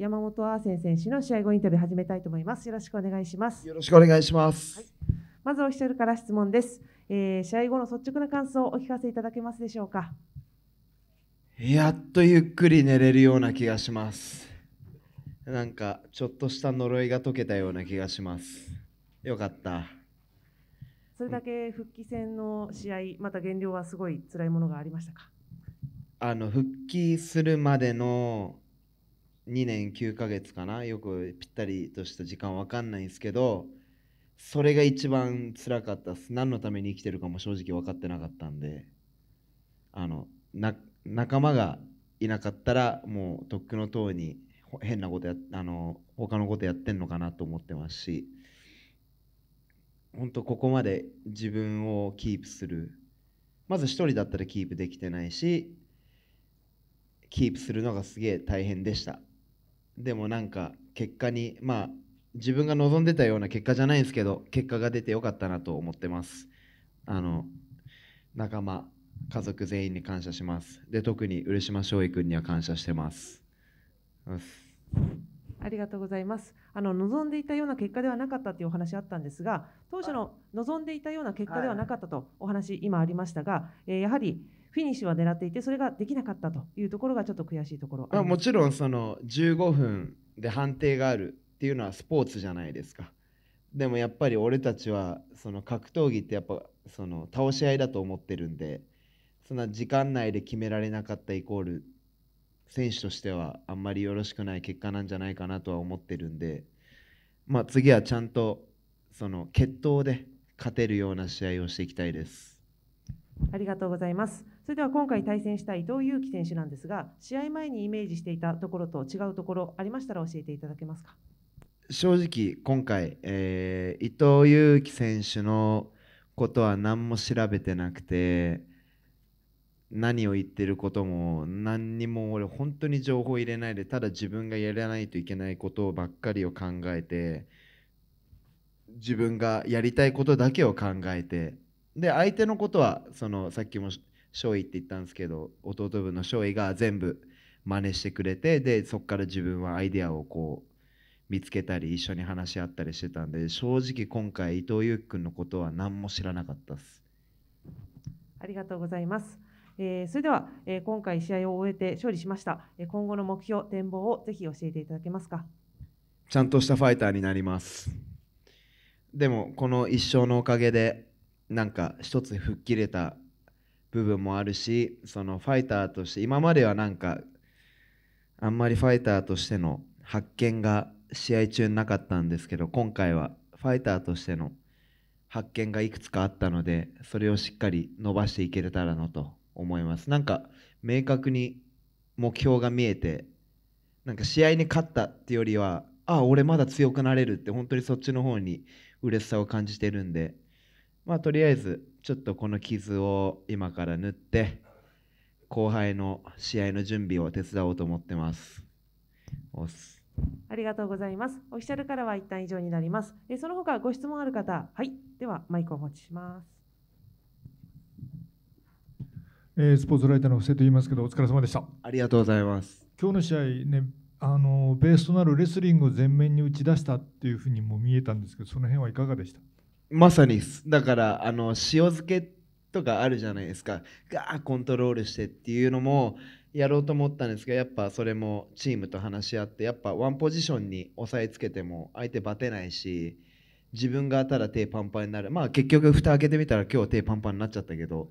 山本亜生選手の試合後インタビュー始めたいと思います。よろしくお願いします。よろしくお願いします。はい、まずお一人から質問です、えー、試合後の率直な感想をお聞かせいただけますでしょうか。やっとゆっくり寝れるような気がします。なんかちょっとした呪いが解けたような気がします。よかった。それだけ復帰戦の試合、また減量はすごい辛いものがありましたかあの復帰するまでの2年9ヶ月かなよくぴったりとした時間わかんないんですけどそれが一番つらかったです何のために生きてるかも正直分かってなかったんであの仲間がいなかったらもうとっくの塔に変なことやあの他のことやってんのかなと思ってますし本当ここまで自分をキープするまず1人だったらキープできてないしキープするのがすげえ大変でしたでもなんか結果にまあ自分が望んでたような結果じゃないんですけど結果が出てよかったなと思ってますあの仲間家族全員に感謝しますで特に嬉島翔一君には感謝してますありがとうございますあの望んでいたような結果ではなかったというお話あったんですが当初の望んでいたような結果ではなかったとお話今ありましたが、えー、やはりフィニッシュは狙っていてそれができなかったというところがちょっと悔しいところまあ、もちろんその15分で判定があるっていうのはスポーツじゃないですかでもやっぱり俺たちはその格闘技ってやっぱその倒し合いだと思ってるんでそんな時間内で決められなかったイコール選手としてはあんまりよろしくない結果なんじゃないかなとは思ってるんで、まあ、次はちゃんとその決闘で勝てるような試合をしていきたいです。ありがとうございます。それでは今回対戦した伊藤祐樹選手なんですが、試合前にイメージしていたところと違うところありましたら教えていただけますか。正直今回、えー、伊藤祐樹選手のことは何も調べてなくて何を言ってることも何にも俺本当に情報入れないでただ自分がやらないといけないことばっかりを考えて自分がやりたいことだけを考えてで相手のことはそのさっきも翔尉って言ったんですけど弟分の翔尉が全部真似してくれてでそこから自分はアイデアをこう見つけたり一緒に話し合ったりしてたんで正直今回伊藤裕樹君のことは何も知らなかったですありがとうございます、えー、それでは、えー、今回試合を終えて勝利しました、えー、今後の目標展望をぜひ教えていただけますかちゃんとしたファイターになりますでもこの一生のおかげでなんか一つ吹っ切れた部分もあるしそのファイターとして今まではなんかあんまりファイターとしての発見が試合中になかったんですけど今回はファイターとしての発見がいくつかあったのでそれをしっかり伸ばしていけれたらなと思いますなんか明確に目標が見えてなんか試合に勝ったっていうよりはああ俺まだ強くなれるって本当にそっちの方に嬉しさを感じてるんでまあとりあえずちょっとこの傷を今から塗って後輩の試合の準備を手伝おうと思ってますありがとうございますオフィシャルからは一旦以上になりますえその他ご質問ある方はいではマイクをお持ちしますえー、スポーツライターの布施と言いますけどお疲れ様でしたありがとうございます今日の試合ねあのベースとなるレスリングを前面に打ち出したっていうふうにも見えたんですけどその辺はいかがでしたまさにだからあの塩漬けとかあるじゃないですかガーコントロールしてっていうのもやろうと思ったんですがやっぱそれもチームと話し合ってやっぱワンポジションに押さえつけても相手バテないし自分がただ手パンパンになるまあ結局蓋開けてみたら今日手パンパンになっちゃったけど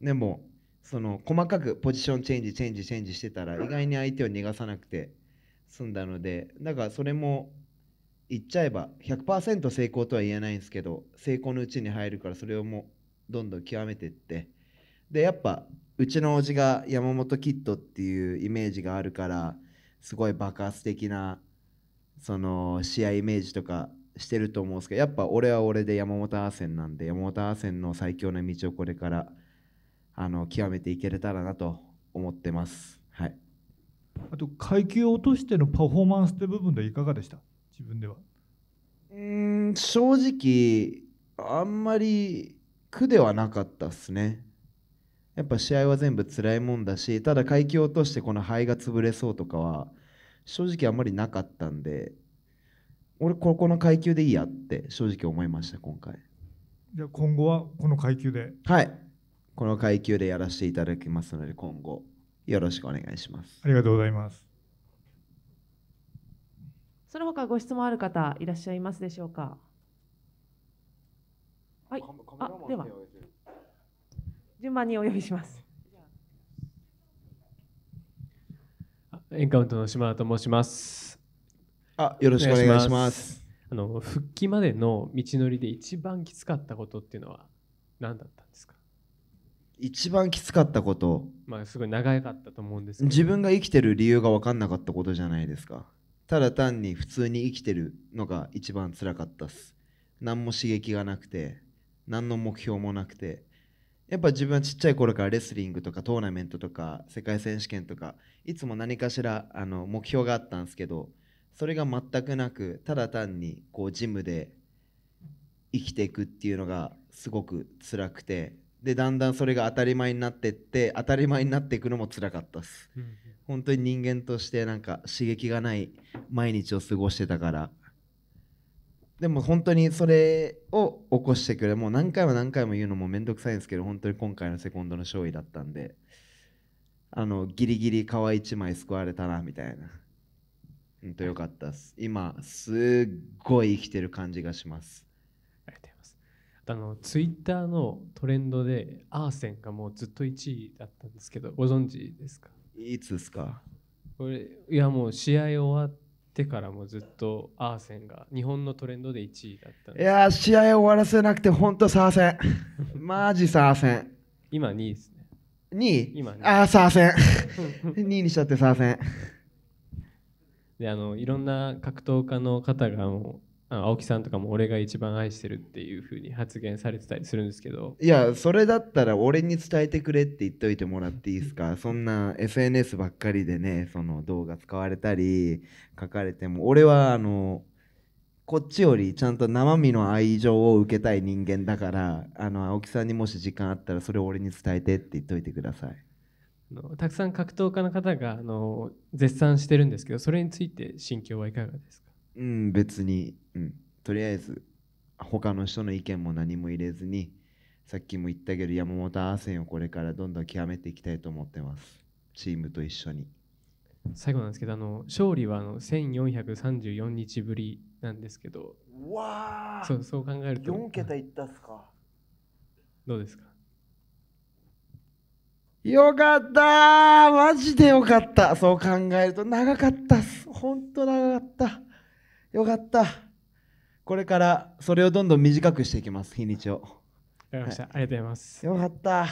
でもその細かくポジションチェンジチェンジチェンジしてたら意外に相手を逃がさなくて済んだのでだからそれも言っちゃえば100%成功とは言えないんですけど成功のうちに入るからそれをもうどんどん極めていってでやっぱうちの叔父が山本キッドっていうイメージがあるからすごい爆発的なその試合イメージとかしてると思うんですけどやっぱ俺は俺で山本アーセンなんで山本アーセンの最強の道をこれからあの極めていけれたらなと思ってます。はい、あと階級を落としてのパフォーマンスって部分でいかがでした自分ではうん正直あんまり苦ではなかったっすねやっぱ試合は全部辛いもんだしただ階級落としてこの肺が潰れそうとかは正直あんまりなかったんで俺ここの階級でいいやって正直思いました今回じゃあ今後はこの階級ではいこの階級でやらせていただきますので今後よろしくお願いしますありがとうございますその他ご質問ある方いらっしゃいますでしょうか。はい、あでは順番にお呼びします。エンカウントの島田と申します。あ、よろしくお願いします。あの復帰までの道のりで一番きつかったことっていうのは何だったんですか。一番きつかったこと。まあすごい長かったと思うんですけど。自分が生きてる理由が分かんなかったことじゃないですか。ただ単に普通に生きてるのが一番つらかったっす何も刺激がなくて何の目標もなくてやっぱ自分はちっちゃい頃からレスリングとかトーナメントとか世界選手権とかいつも何かしらあの目標があったんですけどそれが全くなくただ単にこうジムで生きていくっていうのがすごく辛くてでだんだんそれが当たり前になってって当たり前になっていくのも辛かったっす、うん、本当に人間としてなんか刺激がない毎日を過ごしてたからでも本当にそれを起こしてくれもう何回も何回も言うのも面倒くさいんですけど本当に今回のセコンドの勝利だったんであのギリギリ皮1枚救われたなみたいな本当よかったです今すっごい生きてる感じがしますありがとうございますあのツイッターのトレンドでアーセンがもうずっと1位だったんですけどご存知ですかいつですかこれいやもう試合終わってからもずっとアーセンが日本のトレンドで1位だったいや試合終わらせなくて本当サーセン マジサーセン今2位ですね2位今2位ああサーセン2 位にしちゃってサーセンであのいろんな格闘家の方がもう青木さんとかも俺が一番愛してるっていうふうに発言されてたりするんですけどいやそれだったら俺に伝えてくれって言っといてもらっていいですかそんな SNS ばっかりでねその動画使われたり書かれても俺はあのこっちよりちゃんと生身の愛情を受けたい人間だからあの青木さんにもし時間あったらそれを俺に伝えてって言っといてください。たくさん格闘家の方があの絶賛してるんですけどそれについて心境はいかがですかうん別に、うん、とりあえず他の人の意見も何も入れずにさっきも言ったけど山本アーセンをこれからどんどん極めていきたいと思ってますチームと一緒に最後なんですけどあの勝利はあの1434日ぶりなんですけどわあそうそう考えると4桁いったっすかどうですかよかったマジでよかったそう考えると長かったっすほんと長かったよかった。これからそれをどんどん短くしていきます、日にちを。わかりました、はい、ありがとうございます。よかった。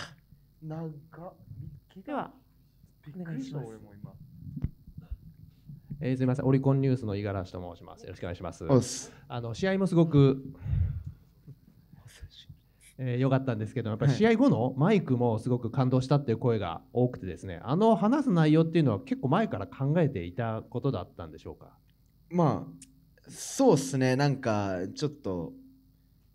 なんか、では、お願いします。えー、すみません、オリコンニュースの五十嵐と申します。よろしくお願いします。すあの試合もすごく良、えー、かったんですけど、やっぱり試合後のマイクもすごく感動したっていう声が多くてですね、あの話す内容っていうのは結構前から考えていたことだったんでしょうか。まあそうっすねなんかちょっと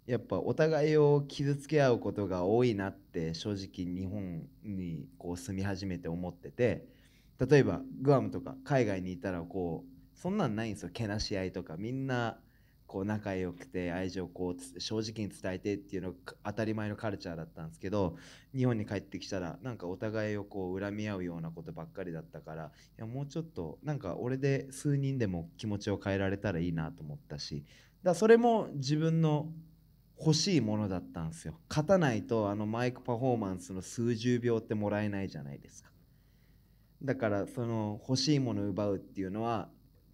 やっぱお互いを傷つけ合うことが多いなって正直日本にこう住み始めて思ってて例えばグアムとか海外にいたらこうそんなんないんですよけなし合いとかみんなこう仲良くて愛情をこう正直に伝えてっていうのが当たり前のカルチャーだったんですけど日本に帰ってきたらなんかお互いをこう恨み合うようなことばっかりだったからいやもうちょっとなんか俺で数人でも気持ちを変えられたらいいなと思ったしだそれも自分の欲しいものだったんですよ勝たないとあのマイクパフォーマンスの数十秒ってもらえないじゃないですかだからその欲しいものを奪うっていうのは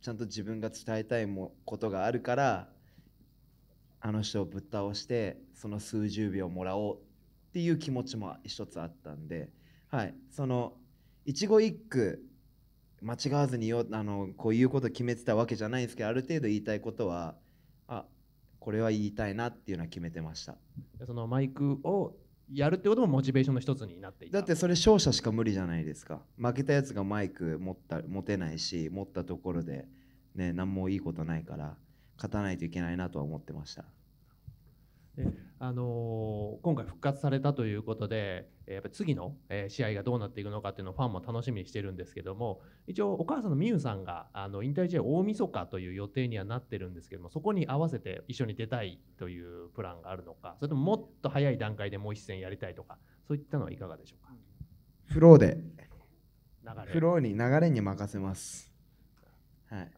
ちゃんと自分が伝えたいもことがあるからあの人をぶっ倒してその数十秒もらおうっていう気持ちも一つあったんで、はい、その一期一句間違わずによあのこういうこと決めてたわけじゃないんですけどある程度言いたいことはあこれは言いたいなっていうのは決めてましたそのマイクをやるってこともモチベーションの一つになっていただってそれ勝者しか無理じゃないですか負けたやつがマイク持った持てないし持ったところで、ね、何もいいことないから勝たないといけないなとは思ってましたであのー今回復活されたということでやっぱ次の試合がどうなっていくのかっていうのをファンも楽しみにしてるんですけども、一応お母さんの美羽さんがあの引退試合大晦日という予定にはなってるんですけども、そこに合わせて一緒に出たいというプランがあるのか、それとももっと早い段階でもう一戦やりたいとか、そういったのはいかがでしょうか。フローで、流れフローに流れに任せます。はい。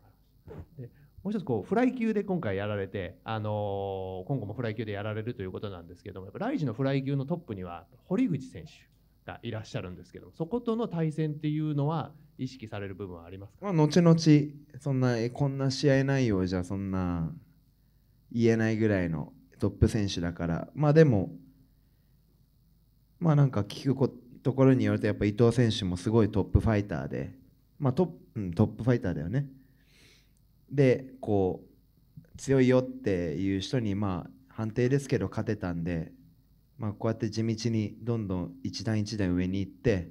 もう一つこうフライ級で今回やられて、あのー、今後もフライ級でやられるということなんですけども、やっぱライジのフライ級のトップには堀口選手がいらっしゃるんですけども、そことの対戦っていうのは意識される部分はありますか、まあ、後々、そんなこんな試合内容じゃそんな言えないぐらいのトップ選手だから、まあでも、まあなんか聞くこところによると、やっぱ伊藤選手もすごいトップファイターで、まあトうん、トップファイターだよね。でこう強いよっていう人にまあ判定ですけど勝てたんで、まあ、こうやって地道にどんどん一段一段上に行って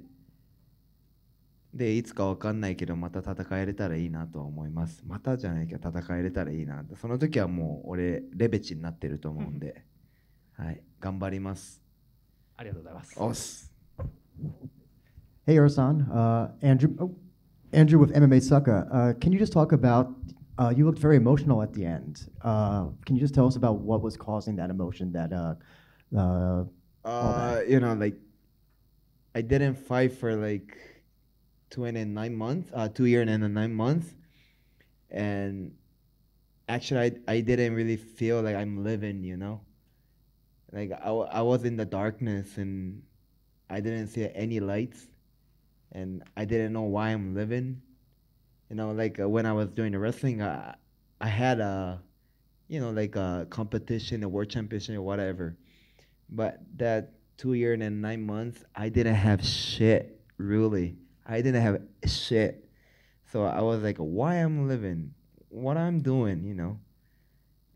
でいつか分かんないけどまた戦えれたらいいなとは思いますまたじゃないけど戦えれたらいいなその時はもう俺レベチになってると思うんで、うん、はい頑張りますありがとうございますおっす Hey Ersan,、uh, Andrew,、oh, Andrew with MMA Sucker,、uh, can you just talk about Uh, you looked very emotional at the end. Uh, can you just tell us about what was causing that emotion? That, uh, uh that? Uh, you know, like I didn't fight for like two and nine months, uh, two year and a nine months, and actually I I didn't really feel like I'm living, you know. Like I, I was in the darkness and I didn't see any lights, and I didn't know why I'm living you know, like uh, when I was doing the wrestling, uh, I had a, you know, like a competition, a world championship, or whatever. But that two year and nine months, I didn't have shit really. I didn't have shit, so I was like, why I'm living, what I'm doing, you know.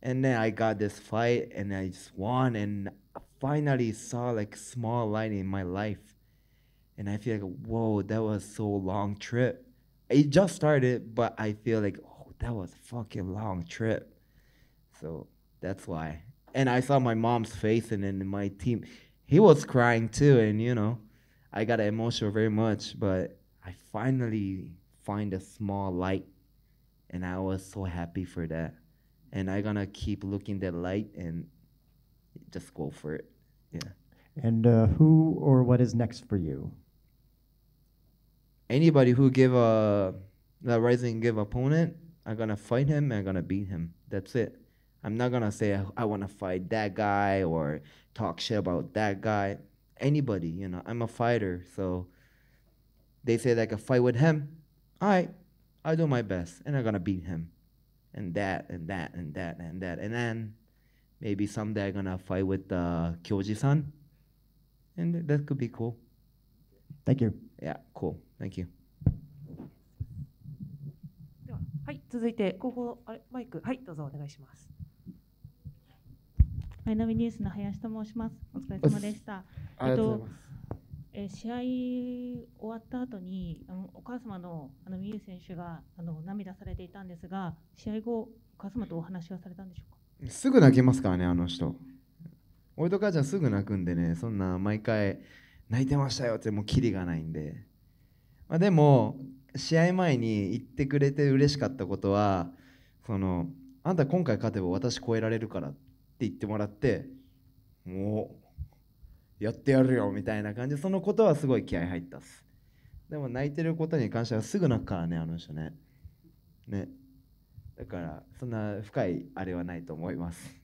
And then I got this fight, and I just won, and I finally saw like small light in my life, and I feel like whoa, that was so long trip it just started, but I feel like oh, that was fucking long trip. So that's why. And I saw my mom's face, and then my team, he was crying too, and you know, I got emotional very much. But I finally find a small light, and I was so happy for that. And I gonna keep looking that light and just go for it. Yeah. And uh, who or what is next for you? anybody who give a that rising give opponent, I'm gonna fight him and I'm gonna beat him. That's it. I'm not gonna say I, I wanna fight that guy or talk shit about that guy. Anybody, you know, I'm a fighter, so they say like a fight with him. All right, I do my best and I'm gonna beat him. And that and that and that and that and then maybe someday I'm gonna fight with uh, Kyoji-san, and that could be cool. Thank you. Yeah, cool. Thank you. では、はい、続いて、後方あれ、マイク、はい、どうぞお願いします。マイナビニュースの林と申します。お疲れ様でした。えっと、えー、試合終わった後にあのお母様のあの美優選手があの涙されていたんですが、試合後お母様とお話はされたんでしょうか。すぐ泣きますからねあの人。俺と母ちゃんすぐ泣くんでね、そんな毎回泣いてましたよってもうキリがないんで。まあ、でも試合前に言ってくれて嬉しかったことはそのあんた今回勝てば私超えられるからって言ってもらってもうやってやるよみたいな感じそのことはすごい気合い入ったっすでも泣いてることに関してはすぐ泣くからねあの人ねねだからそんな深いあれはないと思います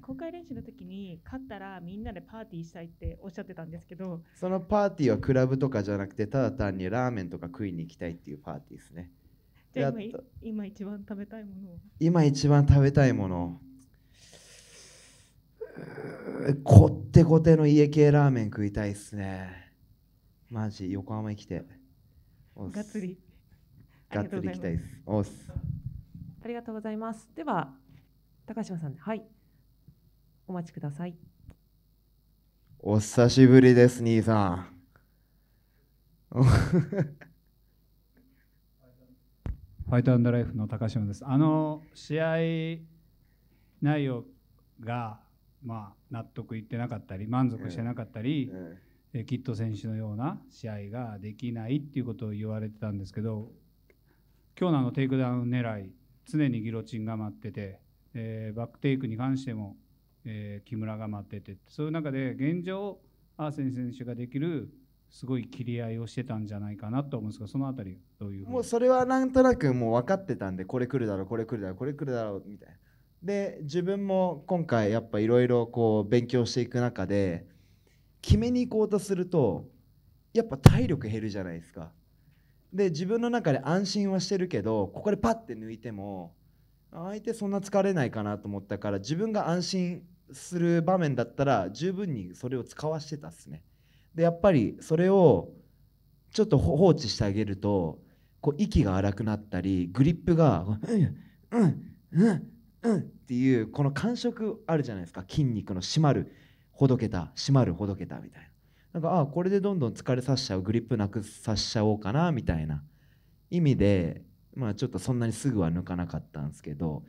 公開練習の時に勝ったらみんなでパーティーしたいっておっしゃってたんですけどそのパーティーはクラブとかじゃなくてただ単にラーメンとか食いに行きたいっていうパーティーですねじゃあ今今一番食べたいもの今一番食べたいものこってこての家系ラーメン食いたいっすねマジ横浜に来てがっつりがっつり行きたいですおっすありがとうございますでは高島さんはいお待ちください。お久しぶりです、兄さん。ファイトアンドライフの高島です。あの試合内容が、まあ、納得いってなかったり、満足してなかったり、えええ、キット選手のような試合ができないっていうことを言われてたんですけど、今日のあのテイクダウン狙い、常にギロチンが待ってて、えー、バックテイクに関しても、えー、木村が待っててそういう中で現状アーセン選手ができるすごい切り合いをしてたんじゃないかなと思うんですがそのあたりどういうもうそれはなんとなくもう分かってたんでこれ来るだろうこれ来るだろうこれ来るだろうみたいな。で自分も今回やっぱいろいろこう勉強していく中で決めに行こうとするとやっぱ体力減るじゃないですか。で自分の中で安心はしてるけどここでパッて抜いても相手そんな疲れないかなと思ったから自分が安心する場面だったら十分にそれを使わしてたっすねでやっぱりそれをちょっと放置してあげるとこう息が荒くなったりグリップが「うんうんうんうん」っていうこの感触あるじゃないですか筋肉の締まるほどけた締まるほどけたみたいななんかあこれでどんどん疲れさせちゃうグリップなくさせちゃおうかなみたいな意味でまあちょっとそんなにすぐは抜かなかったんですけど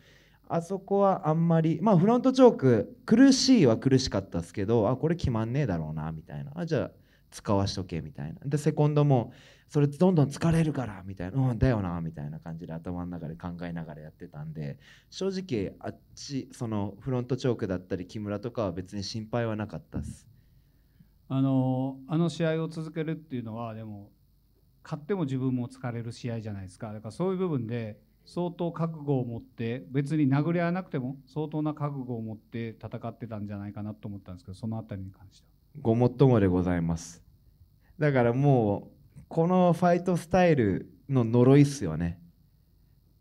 あそこはあんまり、まあ、フロントチョーク苦しいは苦しかったですけどあこれ決まんねえだろうなみたいなあじゃあ使わしとけみたいなでセコンドもそれどんどん疲れるからみたいなうんだよなみたいな感じで頭の中で考えながらやってたんで正直あっちそのフロントチョークだったり木村とかは別に心配はなかったですあのあの試合を続けるっていうのはでも勝っても自分も疲れる試合じゃないですかだからそういう部分で相当覚悟を持って別に殴り合わなくても相当な覚悟を持って戦ってたんじゃないかなと思ったんですけどその辺りに関してはごもっともでございますだからもうこのファイトスタイルの呪いっすよね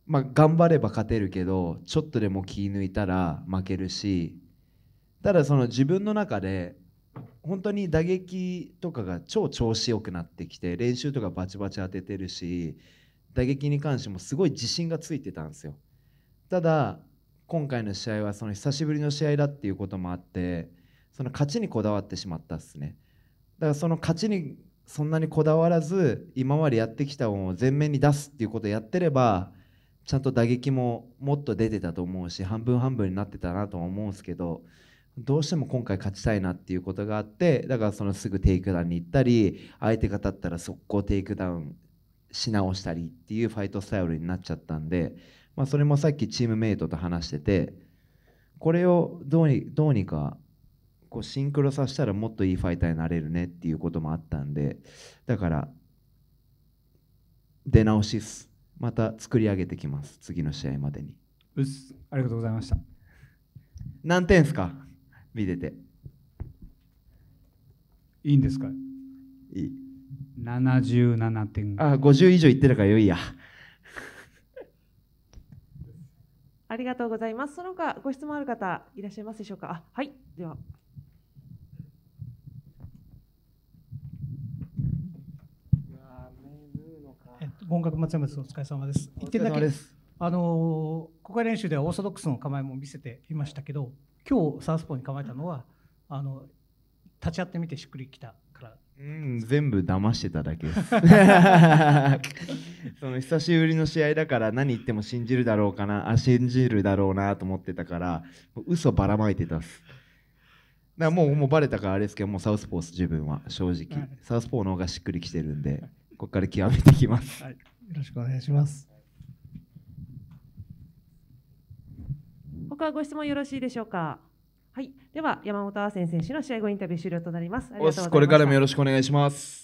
まあ頑張れば勝てるけどちょっとでも気抜いたら負けるしただその自分の中で本当に打撃とかが超調子良くなってきて練習とかバチバチ当ててるし打撃に関してもすごい自信がついてたんですよただ今回の試合はその久しぶりの試合だっていうこともあってその勝ちにこだわってしまったっすねだからその勝ちにそんなにこだわらず今までやってきたものを前面に出すっていうことをやってればちゃんと打撃ももっと出てたと思うし半分半分になってたなとは思うんですけどどうしても今回勝ちたいなっていうことがあってだからそのすぐテイクダウンに行ったり相手が立ったら速攻テイクダウンし直したりっていうファイトスタイルになっちゃったんで、まあ、それもさっきチームメイトと話しててこれをどうにどうにかこうシンクロさせたらもっといいファイターになれるねっていうこともあったんでだから出直しっすまた作り上げてきます次の試合までにうっすありがとうございました何点ですか見てていいんですかいい77点。あ、50以上いってるからよいや。ありがとうございます。その他ご質問ある方いらっしゃいますでしょうか。はい、では。音楽松山です。お疲れ様です。一点だけあの国会練習ではオーソドックスの構えも見せていましたけど、今日サウスポーに構えたのはあの立ち会ってみてしっくりきたうん全部騙してただけです その久しぶりの試合だから何言っても信じるだろうかなあ信じるだろうなと思ってたから嘘ばらまいてたっすだからもうもうバレたからあれですけどもうサウスポース自分は正直、はい、サウスポーの方がしっくりきてるんでここから極めていきます、はい、よろしくお願いします他ご質問よろしいでしょうかはい、では山本亜選手の試合後インタビュー終了となります。ますこれからもよろしくお願いします。